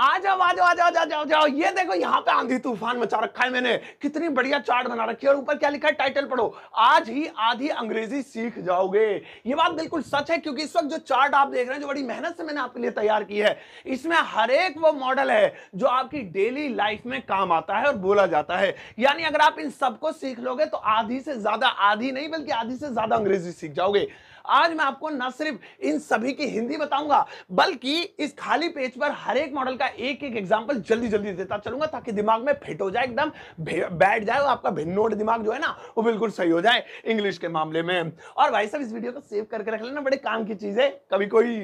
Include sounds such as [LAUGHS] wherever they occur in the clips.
ये देखो यहाँ पे आंधी तूफान मचा रखा है मैंने कितनी बढ़िया चार्ट बना रखी है और ऊपर क्या लिखा है टाइटल पढ़ो आज ही आधी अंग्रेजी सीख जाओगे ये बात बिल्कुल सच है क्योंकि इस वक्त जो चार्ट आप देख रहे हैं जो बड़ी मेहनत से मैंने आपके लिए तैयार की है इसमें हर एक वो मॉडल है जो आपकी डेली लाइफ में काम आता है और बोला जाता है यानी अगर आप इन सबको सीख लोगे तो आधी से ज्यादा आधी नहीं बल्कि आधी से ज्यादा अंग्रेजी सीख जाओगे आज मैं आपको न सिर्फ इन सभी की हिंदी बताऊंगा बल्कि इस खाली पेज पर हर एक मॉडल का एक एक एग्जाम्पल जल्दी जल्दी देता चलूंगा ताकि दिमाग में फिट हो जाए एकदम बैठ जाए आपका भिन्नोट दिमाग जो है ना वो बिल्कुल सही हो जाए इंग्लिश के मामले में और भाई साहब इस वीडियो को सेव करके रख लेना बड़े काम की चीज है कभी कोई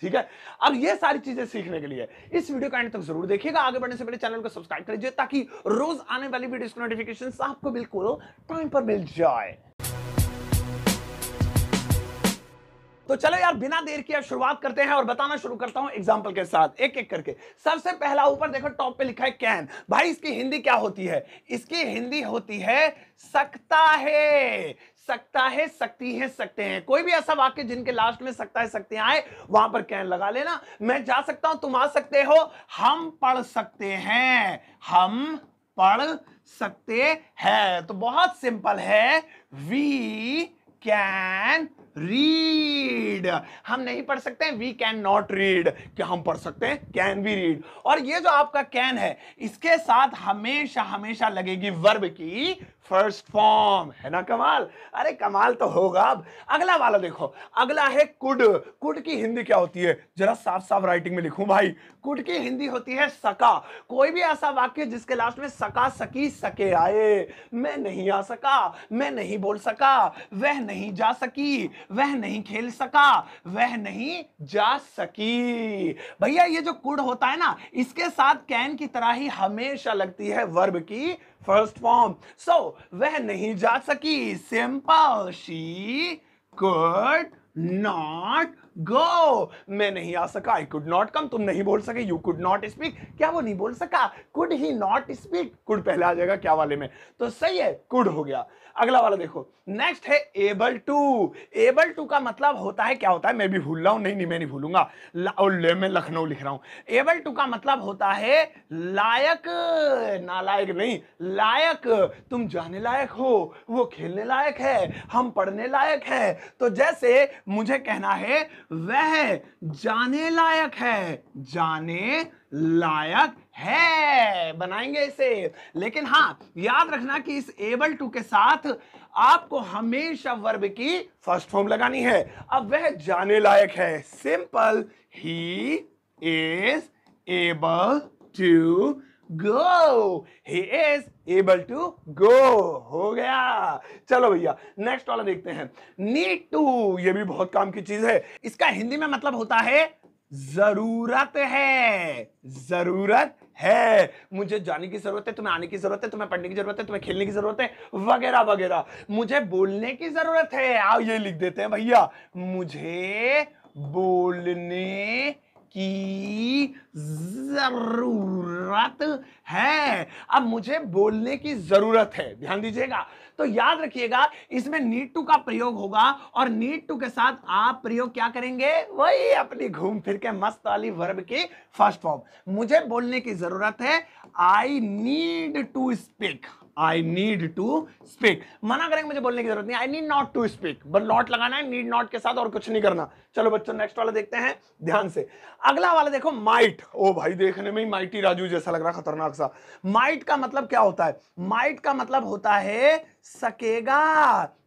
ठीक है अब ये सारी चीजें सीखने के लिए इस वीडियो का एंड तक जरूर देखिएगा आगे बढ़ने से पहले चैनल को सब्सक्राइब कर लीजिए ताकि रोज आने वाली वीडियोस नोटिफिकेशन आपको बिल्कुल टाइम पर मिल जाए तो चलो यार बिना देर की शुरुआत करते हैं और बताना शुरू करता हूं एग्जाम्पल के साथ एक एक करके सबसे पहला ऊपर देखो टॉप पे लिखा है कैन भाई इसकी हिंदी क्या होती है इसकी हिंदी होती है सकता है सकता है सकती है सकते हैं कोई भी ऐसा वाक्य जिनके लास्ट में सकता है सकते आए वहां पर कैन लगा लेना मैं जा सकता हूं तुम आ सकते हो हम पढ़ सकते हैं हम पढ़ सकते हैं तो बहुत सिंपल है वी कैन रीड हम नहीं पढ़ सकते वी कैन नॉट रीड क्या हम पढ़ सकते हैं कैन वी रीड और ये जो आपका कैन है इसके साथ हमेशा हमेशा लगेगी वर्ब की फर्स्ट फॉर्म है ना कमाल अरे कमाल तो होगा अब अगला वाला देखो अगला है कुड कुड की हिंदी क्या होती है जरा साफ साफ राइटिंग में लिखूं भाई कुड की हिंदी होती है सका कोई भी ऐसा वाक्य जिसके लास्ट में सका सकी सके आए मैं नहीं आ सका मैं नहीं बोल सका वह नहीं जा सकी वह नहीं खेल सका वह नहीं जा सकी भैया ये जो कुड होता है ना इसके साथ कैन की तरह ही हमेशा लगती है वर्ब की फर्स्ट फॉर्म सो वह नहीं जा सकी simple she could not go मैं नहीं आ सका आई कुड नॉट कम तुम नहीं बोल सके यू कुड नॉट स्पीक क्या वो नहीं बोल सका could he not speak could पहले आ जाएगा क्या वाले में तो सही है कुड हो गया अगला वाला देखो नेक्स्ट है एबल टू एबल टू का मतलब होता है क्या होता है मैं भी भूल रहा हूं नहीं नहीं मैं नहीं भूलूंगा मैं लखनऊ लिख रहा हूं एबल टू का मतलब होता है लायक नालायक नहीं लायक तुम जाने लायक हो वो खेलने लायक है हम पढ़ने लायक है तो जैसे मुझे कहना है वह जाने लायक है जाने लायक है बनाएंगे इसे लेकिन हाँ याद रखना कि इस एबल टू के साथ आपको हमेशा वर्ब की फर्स्ट फॉर्म लगानी है अब वह जाने लायक है simple he is able to go he is able to go हो गया चलो भैया नेक्स्ट वाला देखते हैं नीड टू ये भी बहुत काम की चीज है इसका हिंदी में मतलब होता है जरूरत है जरूरत है मुझे जाने की जरूरत है तुम्हें आने की जरूरत है तुम्हें पढ़ने की जरूरत है तुम्हें खेलने की जरूरत है वगैरह वगैरह मुझे बोलने की जरूरत है आओ ये लिख देते हैं भैया मुझे बोलने की जरूरत है अब मुझे बोलने की जरूरत है ध्यान दीजिएगा तो याद रखिएगा इसमें नीट टू का प्रयोग होगा और नीट टू के साथ आप प्रयोग क्या करेंगे वही अपनी घूम फिर के मस्त वाली वर्ब की फर्स्ट फॉर्म मुझे बोलने की जरूरत है I need to speak I need to speak मना करेंगे मुझे बोलने की जरूरत नहीं I need not to speak but not लगाना है नीड नॉट के साथ और कुछ नहीं करना चलो बच्चों नेक्स्ट वाला देखते हैं ध्यान से अगला वाला देखो माइट ओ भाई देखने में ही माइटी राजू जैसा लग रहा खतरनाक सा माइट का मतलब क्या होता है माइट का मतलब होता है सकेगा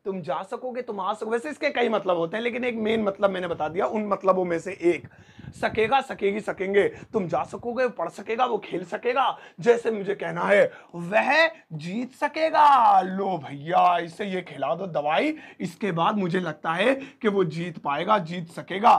तुम जा सकोगे तुम आ सकोगे वैसे इसके कई मतलब होते हैं लेकिन एक मेन मतलब मैंने बता दिया उन मतलबों में से एक सकेगा सकेगी सकेंगे तुम जा सकोगे पढ़ सकेगा वो खेल सकेगा जैसे मुझे कहना है वह जीत सकेगा लो भैया इसे ये खिला दो दवाई इसके बाद मुझे लगता है कि वो जीत पाएगा जीत सकेगा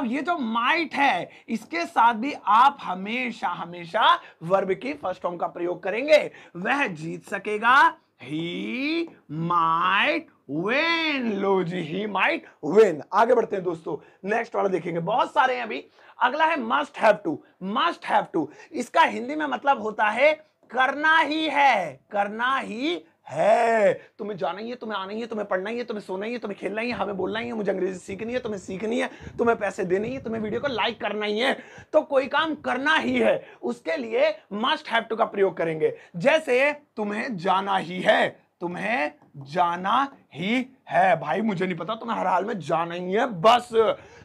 अब ये जो माइट है इसके साथ भी आप हमेशा हमेशा वर्ब की फर्स्ट फॉर्म का प्रयोग करेंगे वह जीत सकेगा ही माइट वेन लो जी ही माइट वेन आगे बढ़ते हैं दोस्तों नेक्स्ट वाला देखेंगे बहुत सारे हैं अभी अगला है must have to must have to इसका हिंदी में मतलब होता है करना ही है करना ही है तुम्हें जाना ही है तुम्हें आना ही है तुम्हें पढ़ना ही है तुम्हें सोना ही है तुम्हें खेलना ही है हमें बोलना ही है मुझे अंग्रेजी सीखनी है तुम्हें सीखनी है तुम्हें पैसे देने ही है तुम्हें वीडियो को लाइक करना ही है तो कोई काम करना ही है उसके लिए मस्ट हैव टू का प्रयोग करेंगे जैसे तुम्हें जाना ही है तुम्हें जाना ही है भाई मुझे नहीं पता तुम्हें हर हाल में जाना ही है बस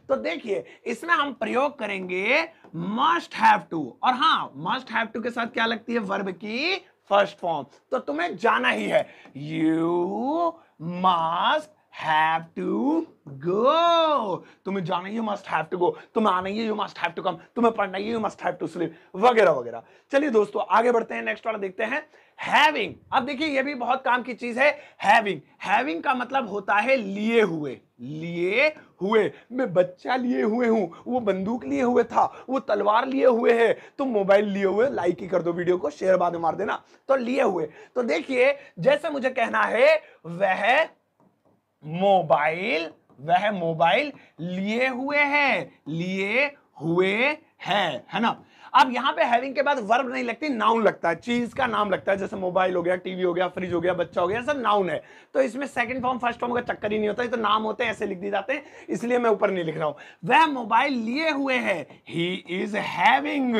तो देखिए इसमें हम प्रयोग करेंगे मस्ट हैव टू और हाँ मस्ट हैव टू के साथ क्या लगती है वर्ब की फर्स्ट फॉर्म तो तुम्हें जाना ही है you must have to go तुम्हें जाना you must have to go तुम्हें आना ही you must have to come तुम्हें पढ़ना ही you must have to sleep वगैरह वगैरह चलिए दोस्तों आगे बढ़ते हैं नेक्स्ट वाला देखते हैं हैविंग अब देखिए ये भी बहुत काम की चीज है हैविंग हैविंग का मतलब होता है लिए हुए लिए हुए मैं बच्चा लिए हुए हूँ वो बंदूक लिए हुए था वो तलवार लिए हुए है तो मोबाइल लिए हुए लाइक ही कर दो वीडियो को शेयर बाद में मार देना तो लिए हुए तो देखिए जैसे मुझे कहना है वह मोबाइल वह मोबाइल लिए हुए हैं लिए हुए हैं है ना अब यहाँ पे हैविंग के बाद वर्ब नहीं लगती नाउन लगता है चीज का नाम लगता है जैसे मोबाइल हो गया टीवी हो गया फ्रिज हो गया बच्चा हो गया सब नाउन है तो इसमें सेकंड फॉर्म फर्स्ट फॉर्म का चक्कर ही नहीं होता है तो नाम होते हैं ऐसे लिख दिए जाते हैं इसलिए मैं ऊपर नहीं लिख रहा हूँ वह मोबाइल लिए हुए है he is having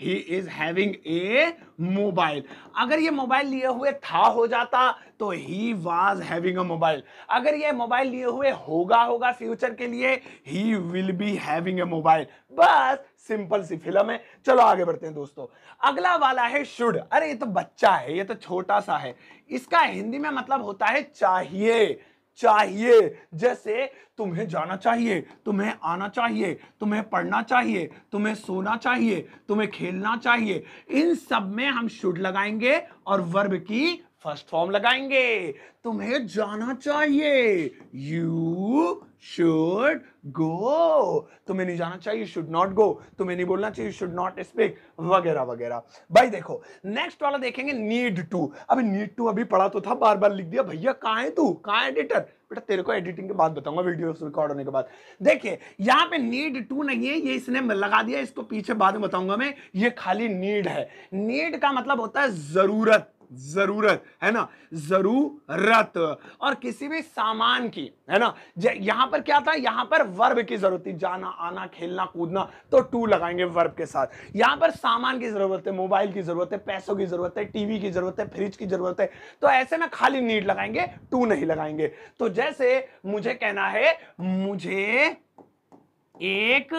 he is having a mobile अगर ये मोबाइल लिए हुए था हो जाता तो he was having a mobile अगर ये मोबाइल लिए हुए होगा होगा फ्यूचर के लिए he will be having a mobile बस सिंपल सी फिल्म है चलो आगे बढ़ते हैं दोस्तों अगला वाला है शुड अरे ये तो बच्चा है ये तो छोटा सा है इसका हिंदी में मतलब होता है चाहिए चाहिए जैसे तुम्हें जाना चाहिए तुम्हें आना चाहिए तुम्हें पढ़ना चाहिए तुम्हें सोना चाहिए तुम्हें खेलना चाहिए इन सब में हम शुड लगाएंगे और वर्ब की फर्स्ट फॉर्म लगाएंगे तुम्हें जाना चाहिए यू शुड गो तुम्हें नहीं जाना चाहिए शुड नॉट गो तुम्हें नहीं बोलना चाहिए शुड नॉट स्पीक वगैरह वगैरह भाई देखो नेक्स्ट वाला देखेंगे नीड टू अभी नीड टू अभी पढ़ा तो था बार बार लिख दिया भैया कहा है तू कहा एडिटर बेटा तेरे को एडिटिंग के बाद बताऊंगा वीडियो रिकॉर्ड होने के बाद देखिए यहाँ पे नीड टू नहीं है ये इसने लगा दिया इसको पीछे बाद में बताऊंगा मैं ये खाली नीड है नीड का मतलब होता है जरूरत जरूरत है ना जरूरत और किसी भी सामान की है ना यहां पर क्या था यहां पर वर्ब की जरूरत थी जाना आना खेलना कूदना तो टू लगाएंगे वर्ब के साथ यहां पर सामान की जरूरत है मोबाइल की जरूरत है पैसों की जरूरत है टीवी की जरूरत है फ्रिज की जरूरत है तो ऐसे में खाली नीड लगाएंगे टू नहीं लगाएंगे तो जैसे मुझे कहना है मुझे एक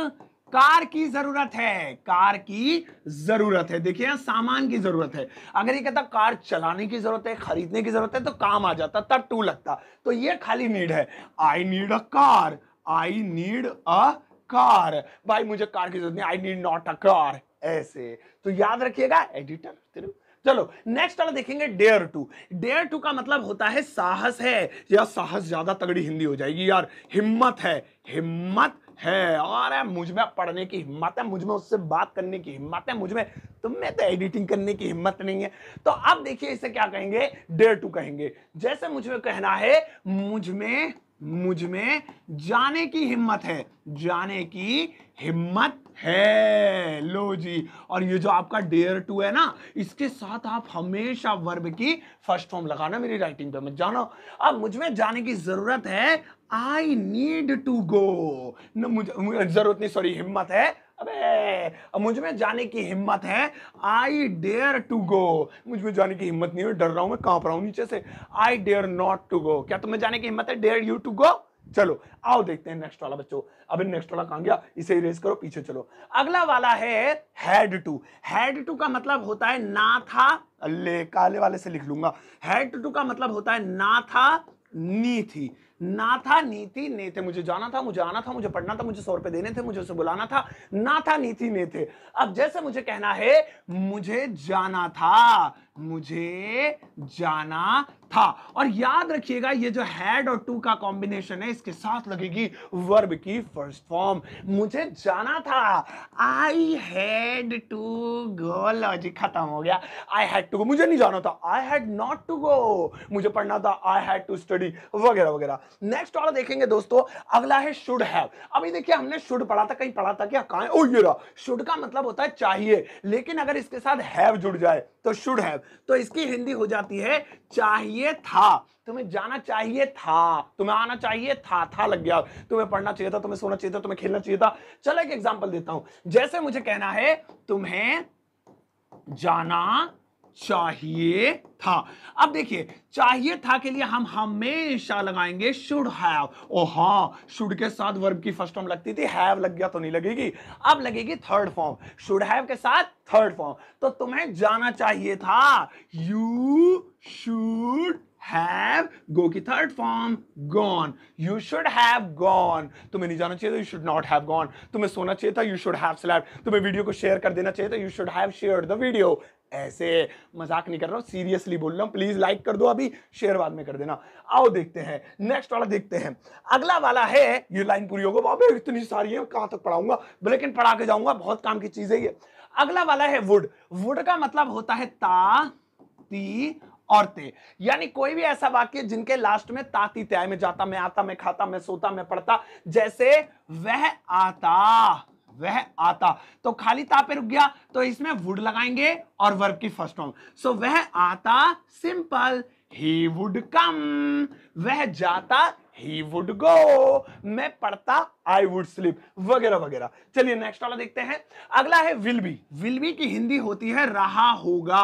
कार की जरूरत है कार की जरूरत है देखिए सामान की जरूरत है अगर ये कहता कार चलाने की जरूरत है खरीदने की जरूरत है तो काम आ जाता तब टू लगता तो ये खाली नीड है I need a car I need a car भाई मुझे कार की जरूरत नहीं I need not a car ऐसे तो याद रखिएगा एडिटर तेरे चलो नेक्स्ट वाला देखेंगे डेयर टू डेयर टू का मतलब होता है साहस है या साहस ज्यादा तगड़ी हिंदी हो जाएगी यार हिम्मत है हिम्मत है और है मुझ में पढ़ने की हिम्मत है मुझ में उससे बात करने की हिम्मत है मुझ में तुम तो एडिटिंग करने की हिम्मत नहीं है तो अब देखिए इसे क्या कहेंगे डेयर टू कहेंगे जैसे मुझ में कहना है मुझ में मुझ में जाने की हिम्मत है जाने की हिम्मत है लो जी और ये जो आपका डेयर टू है ना इसके साथ आप हमेशा वर्ब की फर्स्ट फॉर्म लगाना मेरी राइटिंग पे मत जानो अब मुझ में जाने की जरूरत है आई नीड टू गो न मुझे, जरूरत नहीं सॉरी हिम्मत है अबे मुझ में जाने की हिम्मत है आई डेयर टू गो मुझ में जाने की हिम्मत नहीं है डर रहा हूं मैं कांप रहा हूं नीचे से I dare not to go क्या तुम्हें जाने की हिम्मत है डेयर यू टू गो चलो आओ देखते हैं नेक्स्ट वाला बच्चों अभी नेक्स्ट वाला कहां गया इसे इरेज करो पीछे चलो अगला वाला है हेड टू हेड टू का मतलब होता है ना था ले काले वाले से लिख लूंगा हेड टू का मतलब होता है ना था नी थी ना था नीति ने थे मुझे जाना था मुझे आना था मुझे पढ़ना था मुझे सौ रुपए देने थे मुझे उसे बुलाना था ना था नीति ने थे अब जैसे मुझे कहना है मुझे जाना था मुझे जाना था और याद रखिएगा ये जो हैड और टू का कॉम्बिनेशन है इसके साथ लगेगी वर्ब की फर्स्ट फॉर्म मुझे जाना था I had to go logic खत्म हो गया आई हैड टू गो मुझे नहीं जाना था I had not to go मुझे पढ़ना था आई हैड टू स्टडी वगैरह वगैरह नेक्स्ट वाला देखेंगे दोस्तों अगला है शुड हैव अभी देखिए हमने शुड पढ़ा था कहीं पढ़ा था क्या कहा शुड का मतलब होता है चाहिए लेकिन अगर इसके साथ हैव जुड़ जाए तो शुड हैव तो इसकी हिंदी हो जाती है चाहिए था तुम्हें जाना चाहिए था तुम्हें आना चाहिए था था लग गया तुम्हें पढ़ना चाहिए था तुम्हें सोना चाहिए था तुम्हें खेलना चाहिए था चलो एक एग्जाम्पल देता हूं जैसे मुझे कहना है तुम्हें जाना चाहिए था अब देखिए चाहिए था के लिए हम हमेशा लगाएंगे शुड हैव ओ हाँ शुड के साथ वर्ब की फर्स्ट फॉर्म लगती थी हैव लग गया तो नहीं लगेगी अब लगेगी थर्ड फॉर्म शुड हैव के साथ थर्ड फॉर्म तो तुम्हें जाना चाहिए था यू शुड हैव गो की third form gone you should have gone तुम्हें नहीं जाना चाहिए था you should not have gone तुम्हें सोना चाहिए था यू शुड हैव स्लैप तुम्हें वीडियो को शेयर कर देना चाहिए था you should have share the video ऐसे मजाक नहीं कर रहा हूं सीरियसली बोल रहा हूं प्लीज लाइक कर दो अभी शेयर बाद में कर देना आओ देखते हैं नेक्स्ट वाला देखते हैं अगला वाला है ये लाइन पूरी होगा बाबे इतनी सारी है कहां तक पढ़ाऊंगा लेकिन पढ़ा के जाऊंगा बहुत काम की चीज है ये अगला वाला है वुड वुड का मतलब होता है ता ती और ते यानी कोई भी ऐसा वाक्य जिनके लास्ट में ताती त्याय में जाता मैं आता मैं खाता मैं सोता मैं पढ़ता जैसे वह आता वह आता तो खाली ता पे रुक गया तो इसमें वुड लगाएंगे और वर्ब की फर्स्ट फॉर्म सो वह आता सिंपल ही वुड कम वह जाता ही वुड गो मैं पढ़ता आई वुड स्लिप वगैरह वगैरह चलिए नेक्स्ट वाला देखते हैं अगला है विल बी विल बी की हिंदी होती है रहा होगा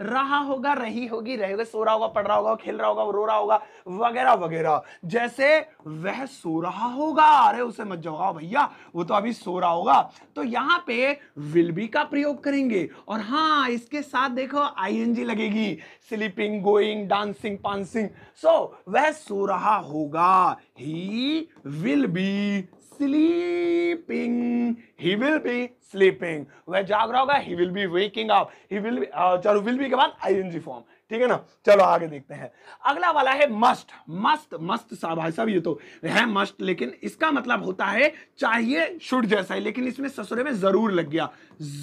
रहा होगा रही होगी रहे होगा सो रहा होगा पढ़ रहा होगा खेल रहा होगा रो रहा होगा वगैरह वगैरह जैसे वह सो रहा होगा अरे उसे मत जगाओ हाँ भैया वो तो अभी सो रहा होगा तो यहाँ पे विल बी का प्रयोग करेंगे और हाँ इसके साथ देखो आई लगेगी स्लीपिंग गोइंग डांसिंग पांसिंग सो वह सो रहा होगा he will be sleeping he will be sleeping वह जाग रहा होगा he will be waking up he will be uh, चलो will be के बाद ing form ठीक है ना चलो आगे देखते हैं अगला वाला है मस्ट मस्ट मस्ट साहब भाई साहब ये तो है मस्ट लेकिन इसका मतलब होता है चाहिए शुड जैसा है लेकिन इसमें ससुरे में जरूर लग गया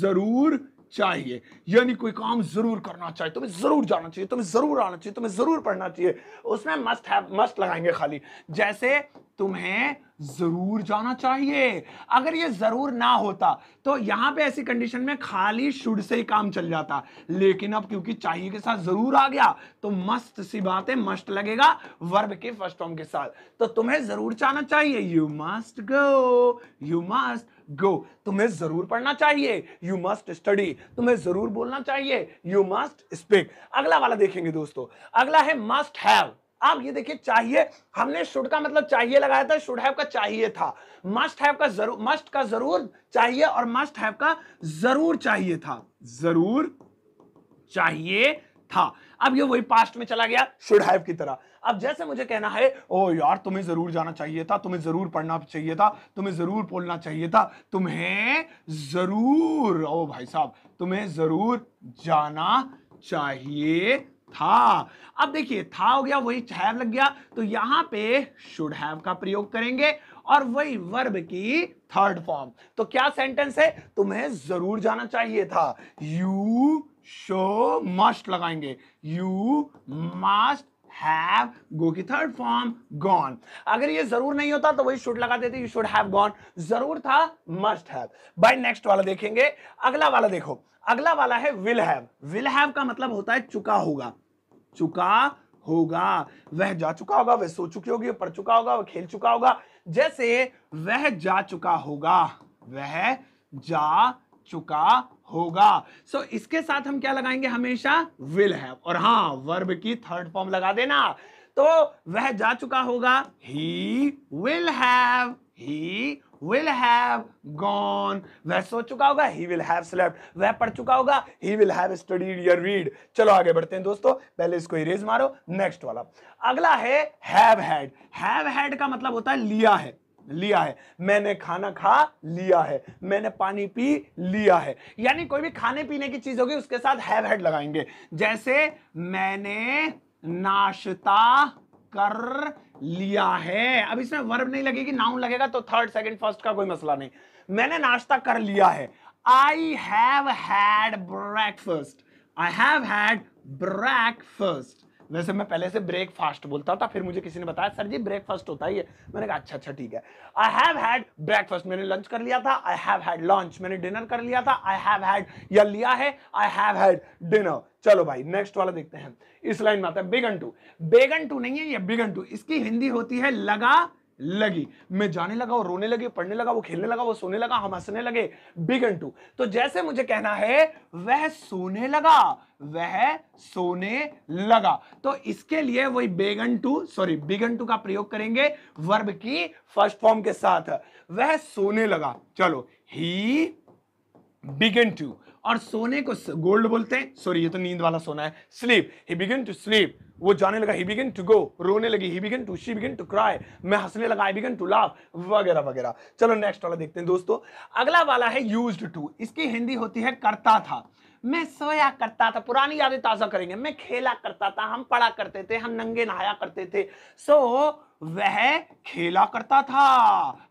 जरूर चाहिए यानी कोई काम जरूर करना चाहिए तुम्हें जरूर जाना चाहिए तुम्हें जरूर आना चाहिए तुम्हें जरूर पढ़ना चाहिए उसमें मस्ट है मस्ट लगाएंगे खाली जैसे तुम्हें जरूर जाना चाहिए अगर ये जरूर ना होता तो यहां पे ऐसी कंडीशन में खाली शुड से ही काम चल जाता लेकिन अब क्योंकि चाहिए के साथ जरूर आ गया तो मस्त सी बात है मस्त लगेगा वर्ब के फर्स्ट फॉर्म के साथ तो तुम्हें जरूर जाना चाहिए you must go you must go तुम्हें जरूर पढ़ना चाहिए यू मस्ट स्टडी तुम्हें जरूर बोलना चाहिए यू मस्ट स्पीक अगला वाला देखेंगे दोस्तों अगला है मस्ट हैव आप ये देखिए चाहिए हमने शुड का मतलब चाहिए लगाया था शुड हैव का चाहिए था मस्ट हैव का जरूर मस्ट का जरूर चाहिए और मस्ट हैव का जरूर चाहिए था जरूर चाहिए था अब ये वही पास्ट में चला गया शुड हैव की तरह अब जैसे मुझे कहना है ओ यार तुम्हें जरूर जाना चाहिए था तुम्हें जरूर पढ़ना चाहिए था तुम्हें जरूर बोलना चाहिए था तुम्हें जरूर ओ भाई साहब तुम्हें जरूर जाना चाहिए था अब देखिए था हो गया वही हैव लग गया तो यहां पे शुड हैव का प्रयोग करेंगे और वही वर्ब की थर्ड फॉर्म तो क्या सेंटेंस है तुम्हें जरूर जाना चाहिए था यू शो मस्ट लगाएंगे यू मस्ट have go की third form gone. अगर ये जरूर नहीं होता तो वही should लगा देते you should have gone. जरूर था must have. बाय next वाला देखेंगे अगला वाला देखो अगला वाला है will have. will have का मतलब होता है चुका होगा चुका होगा वह जा चुका होगा वह सो चुकी होगी पढ़ चुका होगा वह खेल चुका होगा जैसे वह जा चुका होगा वह जा चुका होगा सो so, इसके साथ हम क्या लगाएंगे हमेशा विल हैव और हाँ वर्ब की थर्ड फॉर्म लगा देना तो वह जा चुका होगा he will have he will have gone वह सो चुका होगा ही विल हैव स्लेप्ट वह पढ़ चुका होगा ही विल हैव स्टडीड या रीड चलो आगे बढ़ते हैं दोस्तों पहले इसको इरेज मारो नेक्स्ट वाला अगला है हैव हैड हैव हैड का मतलब होता है लिया है लिया है मैंने खाना खा लिया है मैंने पानी पी लिया है यानी कोई भी खाने पीने की चीज होगी उसके साथ हैव हेड लगाएंगे जैसे मैंने नाश्ता कर लिया है अब इसमें वर्ब नहीं लगेगी नाउन लगेगा तो थर्ड सेकंड फर्स्ट का कोई मसला नहीं मैंने नाश्ता कर लिया है I have had breakfast I have had breakfast वैसे मैं पहले से ब्रेकफास्ट बोलता था फिर मुझे किसी ने बताया सर जी ब्रेकफास्ट होता ही है मैंने कहा अच्छा अच्छा ठीक है आई हैव हैड ब्रेकफास्ट मैंने लंच कर लिया था आई हैव हैड लंच मैंने डिनर कर लिया था आई हैव हैड या लिया है आई हैव हैड डिनर चलो भाई नेक्स्ट वाला देखते हैं इस लाइन में आता है बेगन टू बेगन टू नहीं है ये बेगन टू इसकी हिंदी होती है लगा लगी मैं जाने लगा वो रोने लगे पढ़ने लगा वो खेलने लगा वो सोने लगा हम हंसने लगे बिगन टू तो जैसे मुझे कहना है वह सोने लगा वह सोने लगा तो इसके लिए वही बेगन टू सॉरी बिगन टू का प्रयोग करेंगे वर्ब की फर्स्ट फॉर्म के साथ वह सोने लगा चलो ही बिगन टू और सोने को गोल्ड बोलते हैं सॉरी ये तो नींद वाला सोना है sleep he began to sleep वो जाने लगा ही बिगिन टू गो रोने लगी he begin to she begin to cry मैं हंसने लगा आई बिगन टू लाफ वगैरह वगैरह चलो नेक्स्ट वाला देखते हैं दोस्तों अगला वाला है यूज्ड टू इसकी हिंदी होती है करता था मैं सोया करता था पुरानी यादें ताज़ा करेंगे मैं खेला करता था हम पढ़ा करते थे हम नंगे नहाया करते थे सो so, वह खेला करता था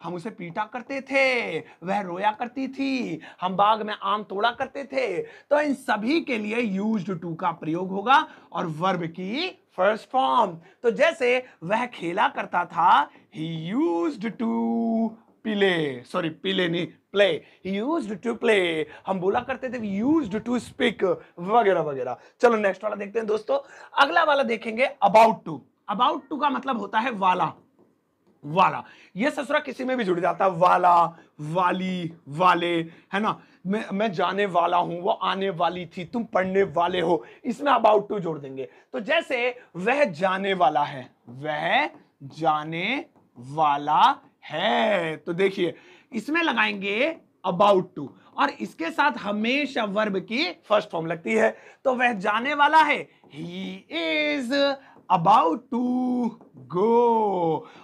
हम उसे पीटा करते थे वह रोया करती थी हम बाग में आम तोड़ा करते थे तो इन सभी के लिए यूज टू का प्रयोग होगा और वर्ब की फर्स्ट फॉर्म तो जैसे वह खेला करता था he use to pile sorry pile नहीं प्ले यूज टू प्ले हम बोला करते थे यूज टू स्पीक वगैरह वगैरह चलो नेक्स्ट वाला देखते हैं दोस्तों अगला वाला देखेंगे अबाउट टू अबाउट टू का मतलब होता है वाला वाला ये ससुरा किसी में भी जुड़ जाता है वाला वाली वाले है ना मैं मैं जाने वाला हूं वो आने वाली थी तुम पढ़ने वाले हो इसमें अबाउट टू जोड़ देंगे तो जैसे वह जाने वाला है वह जाने वाला है तो देखिए इसमें लगाएंगे अबाउट टू और इसके साथ हमेशा वर्ब की फर्स्ट फॉर्म लगती है तो वह जाने वाला है he is about to go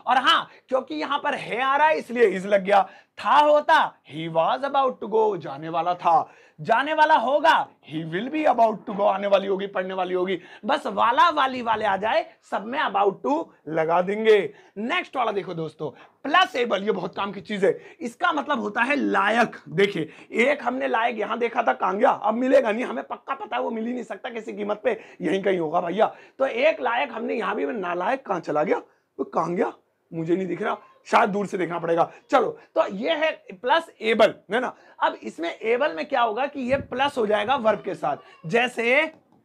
और हाँ क्योंकि यहां पर है आ रहा है इसलिए इज लग गया था होता he was about to go जाने वाला था जाने वाला होगा he will be about to go आने वाली होगी पढ़ने वाली होगी बस वाला वाली वाले आ जाए सब में अबाउट टू लगा देंगे नेक्स्ट वाला देखो दोस्तों प्लस एबल ये बहुत काम की चीज है इसका मतलब होता है लायक देखिए एक हमने लायक यहां देखा था कांग्या अब मिलेगा नहीं हमें पक्का पता है वो मिल ही नहीं सकता किसी कीमत पे यही कहीं होगा भैया तो एक लायक हमने यहां भी नालायक कहां चला गया वो कांग्या मुझे नहीं दिख रहा शायद दूर से देखना पड़ेगा चलो तो ये है प्लस एबल है ना अब इसमें एबल में क्या होगा कि ये प्लस हो जाएगा वर्ब के साथ जैसे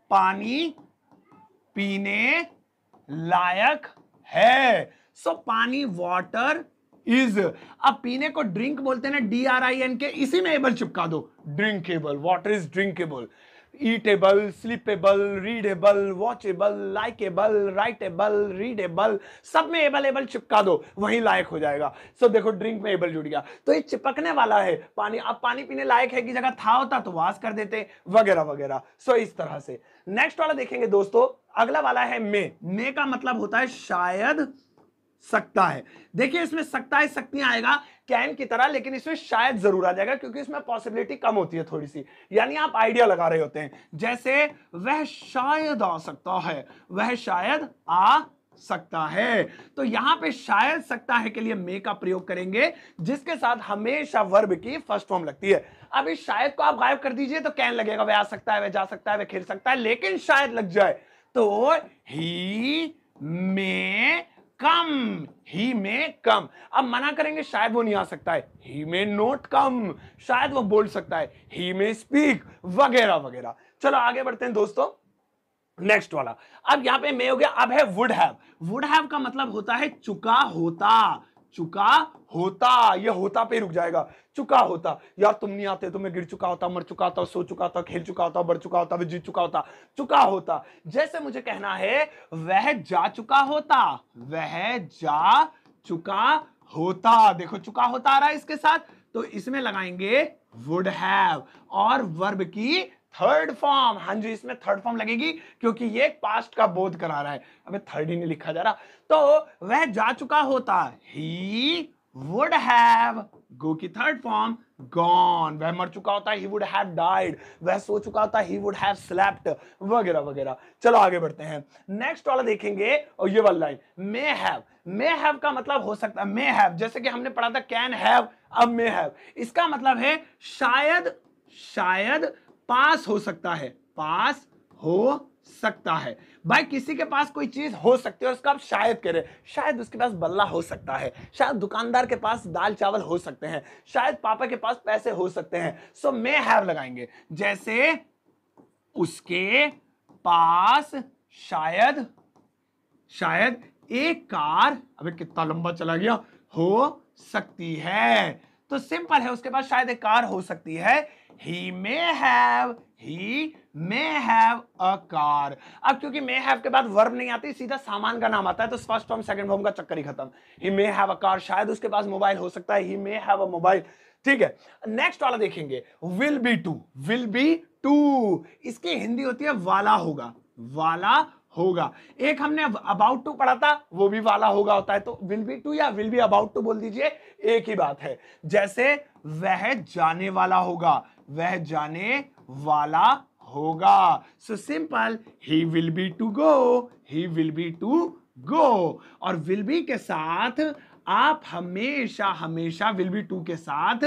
पानी पीने लायक है सो पानी वाटर इज अब पीने को ड्रिंक बोलते हैं डी आर आई एन के इसी में एबल चिपका दो drinkable water is drinkable eatable sleepable readable watchable likeable writable readable सब में एबल एबल चिपका दो वहीं लायक हो जाएगा सो so, देखो ड्रिंक में एबल जुड़ गया तो ये चिपकने वाला है पानी अब पानी पीने लायक है कि जगह था होता तो वास कर देते वगैरह वगैरह सो so, इस तरह से नेक्स्ट वाला देखेंगे दोस्तों अगला वाला है मे मे का मतलब होता है शायद सकता है देखिए इसमें सकता है सकती आएगा कैन की तरह लेकिन इसमें शायद जरूर आ जाएगा क्योंकि इसमें पॉसिबिलिटी कम होती है थोड़ी सी यानी आप आइडिया लगा रहे होते हैं जैसे वह शायद आ सकता है वह शायद आ सकता है तो यहां पे शायद सकता है के लिए मे का प्रयोग करेंगे जिसके साथ हमेशा वर्ब की फर्स्ट फॉर्म लगती है अब इस शायद को आप गायब कर दीजिए तो कैन लगेगा वह आ सकता है वह जा सकता है वह खेल सकता है लेकिन शायद लग जाए तो ही मे कम ही में कम अब मना करेंगे शायद वो नहीं आ सकता है ही में नोट कम शायद वो बोल सकता है ही में स्पीक वगैरह वगैरह चलो आगे बढ़ते हैं दोस्तों नेक्स्ट वाला अब यहां पे मे हो गया अब है वुड हैव वुड हैव का मतलब होता है चुका होता चुका होता ये होता पे रुक जाएगा चुका होता यार तुम नहीं आते तो मैं गिर चुका होता मर चुका होता सो चुका होता खेल चुका होता बढ़ चुका होता जीत चुका होता चुका होता जैसे मुझे कहना है वह जा चुका होता वह जा चुका होता देखो चुका होता आ रहा है इसके साथ तो इसमें लगाएंगे वुड हैव और वर्ब की थर्ड फॉर्म हाँ जी इसमें थर्ड फॉर्म लगेगी क्योंकि ये पास्ट का बोध करा रहा है अबे थर्ड ही नहीं लिखा जा रहा तो वह जा चुका होता ही वुड हैव गो की थर्ड फॉर्म गॉन वह मर चुका होता ही वुड हैव डाइड वह सो चुका होता ही वुड हैव स्लैप्ट वगैरह वगैरह चलो आगे बढ़ते हैं नेक्स्ट वाला देखेंगे और ये वाला line may have may have का मतलब हो सकता है मे हैव जैसे कि हमने पढ़ा था कैन हैव अब मे हैव इसका मतलब है शायद शायद पास हो सकता है पास हो सकता है भाई किसी के पास कोई चीज हो सकती है और उसका आप शायद करें शायद उसके पास बल्ला हो सकता है शायद दुकानदार के पास दाल चावल हो सकते हैं शायद पापा के पास पैसे हो सकते हैं सो मे हैव लगाएंगे जैसे उसके पास शायद शायद एक कार अबे कितना लंबा चला गया हो सकती है तो सिंपल है उसके बाद शायद एक कार हो सकती है he may have he may have a car अब क्योंकि मे हैव के बाद वर्ब नहीं आती सीधा सामान का नाम आता है तो फर्स्ट फॉर्म सेकंड फॉर्म का चक्कर ही खत्म ही मे हैव अ कार शायद उसके पास मोबाइल हो सकता है he may have a mobile ठीक है नेक्स्ट वाला देखेंगे will be to will be to इसकी हिंदी होती है वाला होगा वाला होगा एक हमने अबाउट टू पढ़ा था वो भी वाला होगा होता है तो विल बी टू या विल बी अबाउट टू बोल दीजिए एक ही बात है जैसे वह जाने वाला होगा वह जाने वाला होगा so simple he will be to go he will be to go और विल बी के साथ आप हमेशा हमेशा विल बी टू के साथ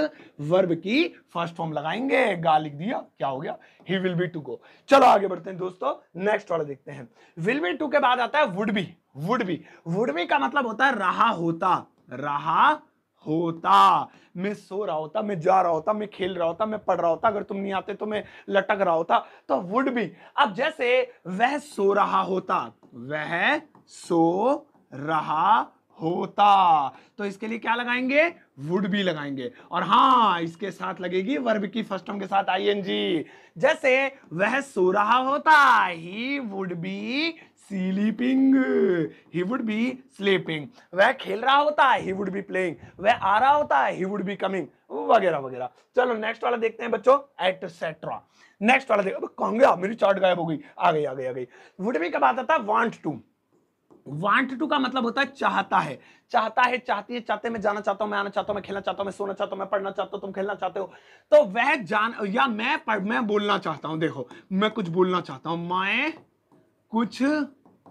वर्ब की फर्स्ट फॉर्म लगाएंगे गा लिख दिया क्या हो गया he will be to go चलो आगे बढ़ते हैं दोस्तों नेक्स्ट वाला देखते हैं विल बी टू के बाद आता है would be would be would be का मतलब होता है रहा होता रहा होता मैं सो रहा होता मैं जा रहा होता मैं खेल रहा होता मैं पढ़ रहा होता अगर तुम नहीं आते तो मैं लटक रहा होता तो वुड भी अब जैसे वह सो रहा होता वह सो रहा होता तो इसके लिए क्या लगाएंगे वुड भी लगाएंगे और हाँ इसके साथ लगेगी वर्ब की फर्स्ट टर्म के साथ आईएनजी जैसे वह सो रहा होता he would be sleeping he would be sleeping वह खेल रहा होता ही वुड बी प्लेइंग वह आ रहा होता ही वुड बी कमिंग वगैरह वगैरह चलो नेक्स्ट वाला देखते हैं बच्चों एटसेट्रा नेक्स्ट वाला देखो कहोगे मेरी चार्ट गायब हो गई आ गई आ गई आ गई वुड बी कब आता था वांट टू वांट टू का मतलब होता है चाहता है चाहता है चाहती है चाहते मैं जाना चाहता हूं मैं आना चाहता हूं मैं खेलना चाहता हूं मैं सोना चाहता हूं मैं पढ़ना चाहता हूं तुम खेलना चाहते हो तो वह जान या मैं पढ़ मैं बोलना चाहता हूं देखो मैं कुछ बोलना चाहता हूं मैं कुछ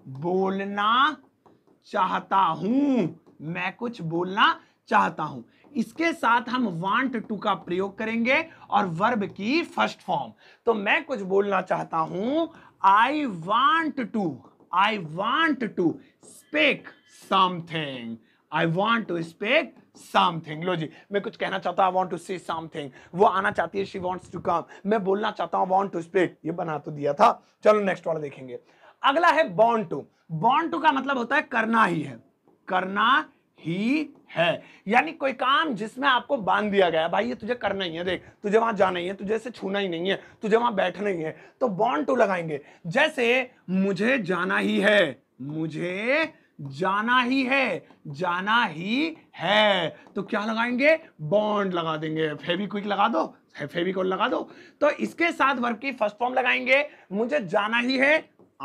बोलना चाहता हूं मैं कुछ बोलना चाहता हूं इसके साथ हम वांट टू का प्रयोग करेंगे और वर्ब की फर्स्ट फॉर्म तो मैं कुछ बोलना चाहता हूं I want to I want to speak something I want to speak something लो जी मैं कुछ कहना चाहता हूँ I want to see something वो आना चाहती है शी वॉन्ट्स टू कम मैं बोलना चाहता हूँ वॉन्ट टू स्पेक ये बना तो दिया था चलो नेक्स्ट वाला देखेंगे अगला है बॉन्ट टू बॉन्ट टू का मतलब होता है करना ही है करना ही है यानी कोई काम जिसमें आपको बांध दिया गया भाई ये तुझे करना ही है देख तुझे वहां जाना ही है तुझे ऐसे छूना ही नहीं है तुझे वहां बैठना ही है तो बॉन्ड टू तो लगाएंगे जैसे मुझे जाना ही है मुझे जाना ही है जाना ही है तो क्या लगाएंगे बॉन्ड लगा देंगे फेवी क्विक लगा दो फेवी कॉल लगा दो तो इसके साथ वर्ग की फर्स्ट फॉर्म लगाएंगे मुझे जाना ही है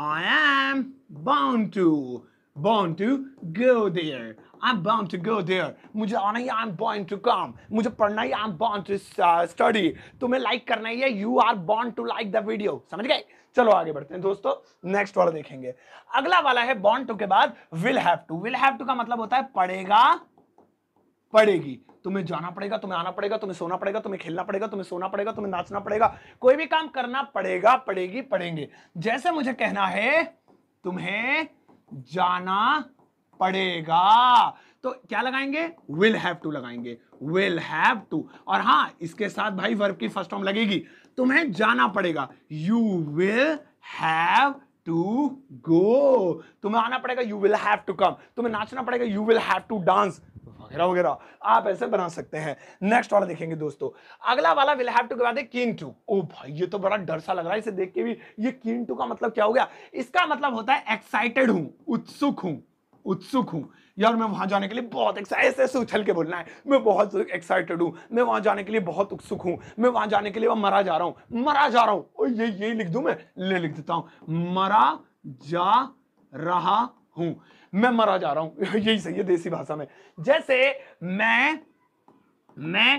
I am bond to bond to go there I am bound to go there मुझे आना ही I am bond to come मुझे पढ़ना ही I am bond to study तुम्हें लाइक करना ही है you are bond to like the video समझ गए चलो आगे बढ़ते हैं दोस्तों नेक्स्ट वाला देखेंगे अगला वाला है बॉन्ड टू के बाद will have to will have to का मतलब होता है पढ़ेगा पड़ेगी तुम्हें जाना पड़ेगा तुम्हें आना पड़ेगा तुम्हें सोना पड़ेगा तुम्हें खेलना पड़ेगा तुम्हें सोना पड़ेगा तुम्हें नाचना पड़ेगा कोई भी काम करना पड़ेगा पड़ेगी पड़ेंगे जैसे मुझे कहना है तुम्हें जाना पड़ेगा तो क्या लगाएंगे विल हैव टू लगाएंगे विल हैव टू और हाँ इसके साथ भाई वर्ब की फर्स्ट फॉर्म लगेगी तुम्हें जाना पड़ेगा you will have to go तुम्हें आना पड़ेगा you will have to come तुम्हें नाचना पड़ेगा you will have to dance वगैरह वगैरह आप ऐसे बना सकते हैं नेक्स्ट वाला देखेंगे दोस्तों अगला वाला विल हैव टू के बाद है किन टू ओ भाई ये तो बड़ा डर सा लग रहा है इसे देख के भी ये किन टू का मतलब क्या हो गया इसका मतलब होता है एक्साइटेड हूं उत्सुक हूं उत्सुक हूँ यार मैं वहाँ जाने के लिए बहुत ऐसे ऐसे उछल के बोलना है मैं बहुत एक्साइटेड हूँ मैं वहाँ जाने के लिए बहुत उत्सुक हूँ मैं वहाँ जाने के लिए मरा जा रहा हूँ मरा जा रहा हूँ ये ये लिख दूँ मैं ले लिख देता हूँ मरा जा रहा हूँ मैं मरा जा रहा हूँ [LAUGHS] यही सही है देसी भाषा में जैसे मैं मैं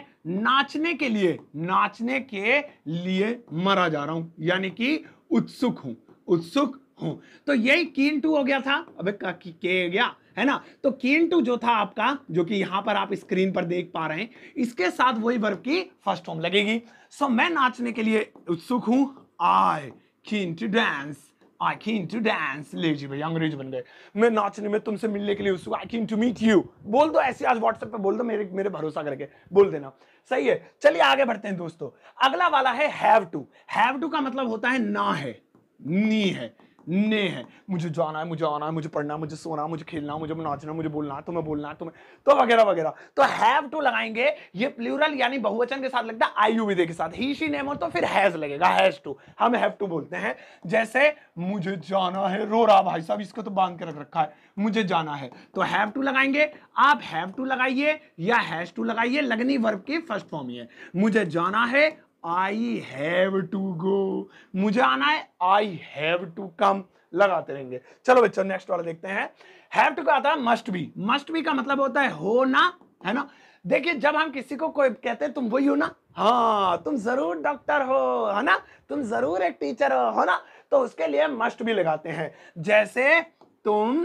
नाचने के लिए नाचने के लिए मरा जा रहा हूं यानी कि उत्सुक हूं उत्सुक हूं तो यही कीन टू हो गया था अबे के गया है ना तो कीन टू जो था आपका जो कि यहां पर आप स्क्रीन पर देख पा रहे हैं इसके साथ वही वर्ब की फर्स्ट फॉर्म लगेगी सो मैं नाचने के लिए उत्सुक हूं आई keen to dance I keen to dance lazy भैया अंग्रेज बन गए मैं नाचने में तुमसे मिलने के लिए उसको आई कीन टू मीट यू बोल दो ऐसे आज व्हाट्सएप पे बोल दो मेरे मेरे भरोसा करके बोल देना सही है चलिए आगे बढ़ते हैं दोस्तों अगला वाला है हैव टू हैव टू का मतलब होता है ना है नी है ने है मुझे जाना है मुझे आना है मुझे पढ़ना है मुझे सोना है मुझे खेलना है मुझे नाचना है मुझे बोलना है तुम्हें बोलना है तुम्हें तो वगैरह वगैरह तो हैव टू लगाएंगे ये प्लूरल यानी बहुवचन के साथ लगता है आई यू के साथ ही शी नेम हो तो फिर हैज लगेगा हैज टू हम हैव टू बोलते हैं जैसे मुझे जाना है रो रहा भाई साहब इसको तो बांध के रख रखा है मुझे जाना है तो हैव टू लगाएंगे आप हैव टू लगाइए या हैज टू लगाइए लगनी वर्ब की फर्स्ट फॉर्म ही है मुझे जाना है आई हैव टू गो मुझे आना है आई हैव टू कम लगाते रहेंगे चलो बच्चों नेक्स्ट वाला देखते हैं हैव टू का आता है मस्ट बी मस्ट बी का मतलब होता है होना है ना देखिए जब हम किसी को कोई कहते हैं तुम वही हो ना हाँ तुम जरूर डॉक्टर हो है ना तुम जरूर एक टीचर हो हो ना तो उसके लिए मस्ट भी लगाते हैं जैसे तुम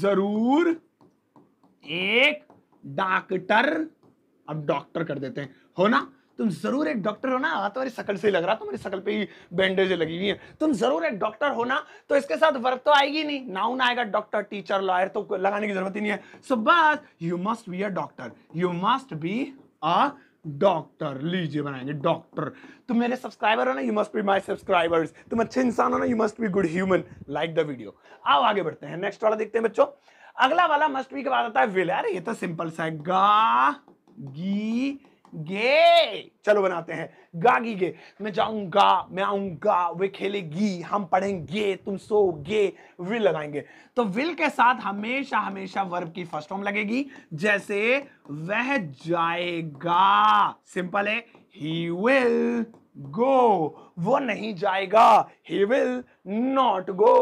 जरूर एक डॉक्टर अब डॉक्टर कर देते हैं हो ना तुम जरूर एक डॉक्टर हो ना तो तुम्हारी सकल से ही लग रहा तुम्हारी सकल पे ही बैंडेज लगी हुई है तुम जरूर एक डॉक्टर हो ना तो इसके साथ वर्क तो आएगी नहीं नाउन आएगा डॉक्टर टीचर लॉयर तो लगाने की जरूरत ही नहीं है सो बस you must be a doctor you must be a doctor लीजिए बनाएंगे डॉक्टर तुम मेरे सब्सक्राइबर हो ना you must be my subscribers तुम अच्छे इंसान हो ना you must be good human like the video आओ आगे बढ़ते हैं नेक्स्ट वाला देखते हैं बच्चों अगला वाला मस्ट बी के बाद आता है विल अरे ये तो सिंपल सा है गा गी गे चलो बनाते हैं गागी गे मैं जाऊंगा मैं आऊंगा वे खेलेगी हम पढ़ेंगे तुम सो गे विल लगाएंगे तो विल के साथ हमेशा हमेशा वर्ब की फर्स्ट फॉर्म लगेगी जैसे वह जाएगा सिंपल है ही विल गो वो नहीं जाएगा ही विल नॉट गो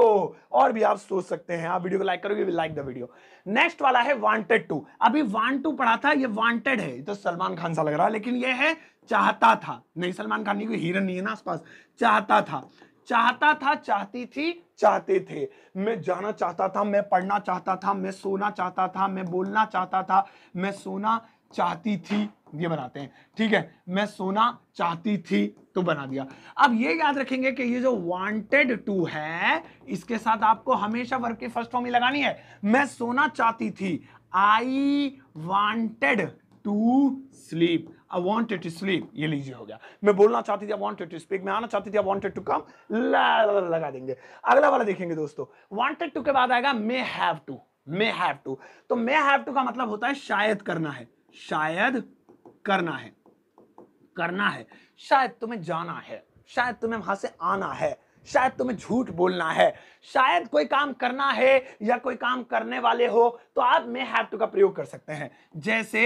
और भी आप सोच सकते हैं आप वीडियो को लाइक करोगे लाइक द वीडियो नेक्स्ट वाला है वांटेड टू अभी वांट टू पढ़ा था ये वांटेड है तो सलमान खान सा लग रहा है लेकिन ये है चाहता था नहीं सलमान खान की कोई हीरन नहीं है ना आसपास चाहता था चाहता था चाहती थी चाहते थे मैं जाना चाहता था मैं पढ़ना चाहता था मैं सोना चाहता था मैं बोलना चाहता था मैं सोना चाहती थी ये बनाते हैं ठीक है मैं सोना चाहती थी तो बना दिया अब ये याद रखेंगे कि ये जो वांटेड टू है इसके साथ आपको हमेशा वर्ब की फर्स्ट फॉर्म ही लगानी है मैं सोना चाहती थी I wanted to sleep I wanted to sleep ये लीजिए हो गया मैं बोलना चाहती थी आई वॉन्टेड टू स्पीक मैं आना चाहती थी आई वॉन्टेड टू कम लगा देंगे अगला वाला देखेंगे दोस्तों वॉन्टेड टू के बाद आएगा may have to may have to तो मे हैव टू का मतलब होता है शायद करना है शायद करना है करना है शायद तुम्हें जाना है शायद तुम्हें वहां से आना है शायद तुम्हें झूठ बोलना है शायद कोई काम करना है या कोई काम करने वाले हो तो आप मे हैव टू का प्रयोग कर सकते हैं जैसे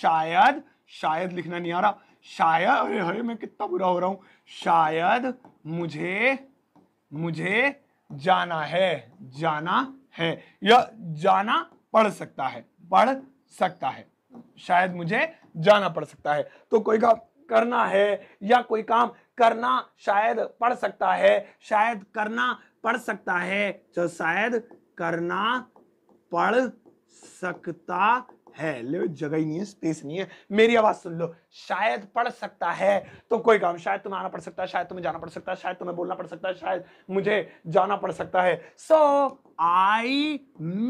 शायद शायद लिखना नहीं आ रहा शायद अरे हरे मैं कितना बुरा हो रहा हूं शायद मुझे मुझे जाना है जाना है या जाना पड़ सकता है पढ़ सकता है शायद मुझे जाना पड़ सकता है तो कोई का करना है या कोई काम करना शायद पड़ सकता है शायद करना पड़ सकता है तो शायद करना पड़ सकता है ले जगह ही नहीं है स्पेस नहीं है मेरी आवाज सुन लो शायद पढ़ सकता है तो कोई काम शायद तुम्हें आना पड़ सकता है शायद तुम्हें जाना पड़ सकता है शायद तुम्हें बोलना पड़ सकता है शायद मुझे जाना पड़ सकता है so I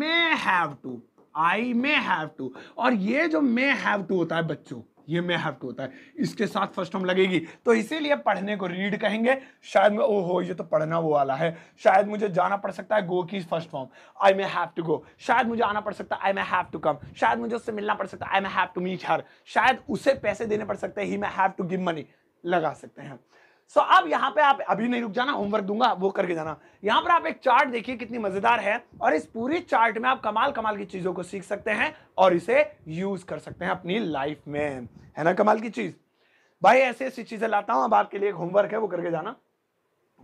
may have to I may have to और ये जो मे हैव टू होता है बच्चों ये मैं हैव टू होता है इसके साथ फर्स्ट टर्म लगेगी तो इसीलिए पढ़ने को रीड कहेंगे शायद मैं ओहो ये तो पढ़ना वो वाला है शायद मुझे जाना पड़ सकता है गो की first form I may have to go शायद मुझे आना पड़ सकता है आई मे हैव टू कम शायद मुझे उससे मिलना पड़ सकता है I may have to meet her शायद उसे पैसे देने पड़ सकते हैं he may have to give money लगा सकते हैं सो अब यहाँ पे आप अभी नहीं रुक जाना होमवर्क दूंगा वो करके जाना यहाँ पर आप एक चार्ट देखिए कितनी मजेदार है और इस पूरी चार्ट में आप कमाल कमाल की चीजों को सीख सकते हैं और इसे यूज कर सकते हैं अपनी लाइफ में है ना कमाल की चीज भाई ऐसी ऐसी चीजें लाता हूं अब आपके लिए एक होमवर्क है वो करके जाना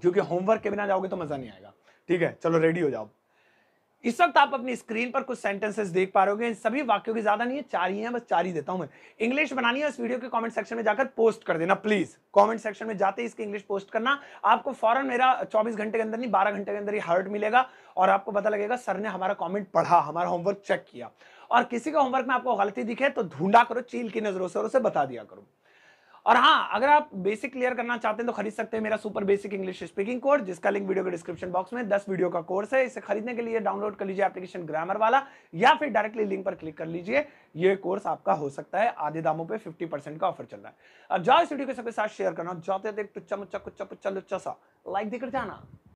क्योंकि होमवर्क के बिना जाओगे तो मजा नहीं आएगा ठीक है चलो रेडी हो जाओ इस वक्त आप अपनी स्क्रीन पर कुछ सेंटेंसेस देख पा रहे इन सभी वाक्यों की ज्यादा नहीं है चार ही हैं बस चार ही देता हूं मैं इंग्लिश बनानी है इस वीडियो के कमेंट सेक्शन में जाकर पोस्ट कर देना प्लीज कमेंट सेक्शन में जाते ही इसकी इंग्लिश पोस्ट करना आपको फॉरन मेरा 24 घंटे के अंदर नहीं 12 घंटे के अंदर ही हर्ट मिलेगा और आपको पता लगेगा सर ने हमारा कॉमेंट पढ़ा हमारा होमवर्क चेक किया और किसी का होमवर्क में आपको गलती दिखे तो ढूंढा करो चील की नजरों से बता दिया करो और हाँ अगर आप बेसिक क्लियर करना चाहते हैं तो खरीद सकते हैं मेरा super basic English speaking course जिसका लिंक वीडियो के डिस्क्रिप्शन बॉक्स में दस वीडियो का कोर्स है इसे खरीदने के लिए डाउनलोड कर लीजिए एप्लीकेशन ग्रामर वाला या फिर डायरेक्टली लिंक पर क्लिक कर लीजिए ये कोर्स आपका हो सकता है आधे दामों पर फिफ्टी का ऑफर चल रहा है अब जाओ इस वीडियो के सबके साथ शेयर करना जाते मुच्चा लाइक देकर जाना